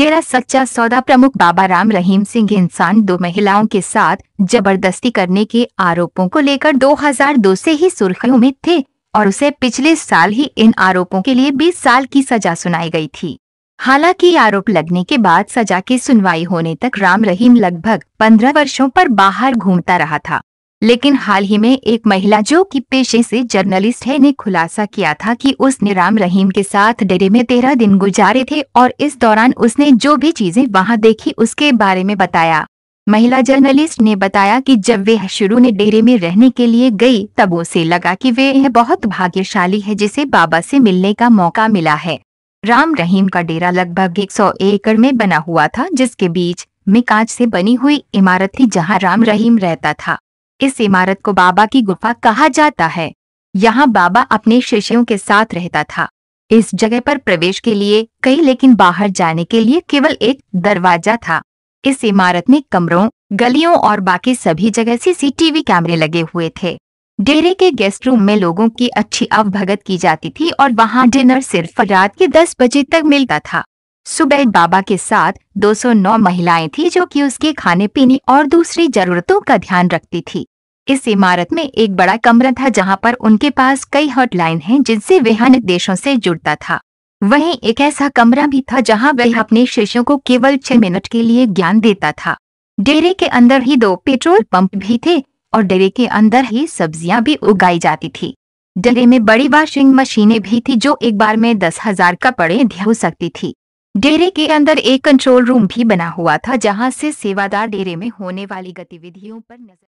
डेरा सच्चा सौदा प्रमुख बाबा राम रहीम सिंह इंसान दो महिलाओं के साथ जबरदस्ती करने के आरोपों को लेकर 2002 से ही सुर्खियों में थे और उसे पिछले साल ही इन आरोपों के लिए 20 साल की सजा सुनाई गई थी हालांकि आरोप लगने के बाद सजा की सुनवाई होने तक राम रहीम लगभग 15 वर्षों पर बाहर घूमता रहा था लेकिन हाल ही में एक महिला जो कि पेशे से जर्नलिस्ट है ने खुलासा किया था कि उसने राम रहीम के साथ डेरे में तेरह दिन गुजारे थे और इस दौरान उसने जो भी चीजें वहां देखी उसके बारे में बताया महिला जर्नलिस्ट ने बताया कि जब वे शुरू ने डेरे में रहने के लिए गई तब उसे लगा कि वे यह बहुत भाग्यशाली है जिसे बाबा से मिलने का मौका मिला है राम रहीम का डेरा लगभग एक एकड़ में बना हुआ था जिसके बीच में कांच से बनी हुई इमारत थी जहाँ राम रहीम रहता था इस इमारत को बाबा की गुफा कहा जाता है यहाँ बाबा अपने शिष्यों के साथ रहता था इस जगह पर प्रवेश के लिए कई लेकिन बाहर जाने के लिए केवल एक दरवाजा था इस इमारत में कमरों गलियों और बाकी सभी जगह सीसीटीवी कैमरे लगे हुए थे डेरे के गेस्ट रूम में लोगों की अच्छी अवभगत की जाती थी और वहाँ डिनर सिर्फ रात के दस बजे तक मिलता था सुबह बाबा के साथ 209 महिलाएं थी जो कि उसके खाने पीने और दूसरी जरूरतों का ध्यान रखती थी इस इमारत में एक बड़ा कमरा था जहां पर उनके पास कई हॉटलाइन हैं जिनसे वह अन्य देशों से जुड़ता था वहीं एक ऐसा कमरा भी था जहां वह अपने शिष्यों को केवल छह मिनट के लिए ज्ञान देता था डेरे के अंदर ही दो पेट्रोल पंप भी थे और डेरे के अंदर ही सब्जियां भी उगाई जाती थी डेरे में बड़ी वॉशिंग मशीनें भी थी जो एक बार में दस हजार कपड़े धो सकती थी डेरे के अंदर एक कंट्रोल रूम भी बना हुआ था जहां से सेवादार डेरे में होने वाली गतिविधियों पर नजर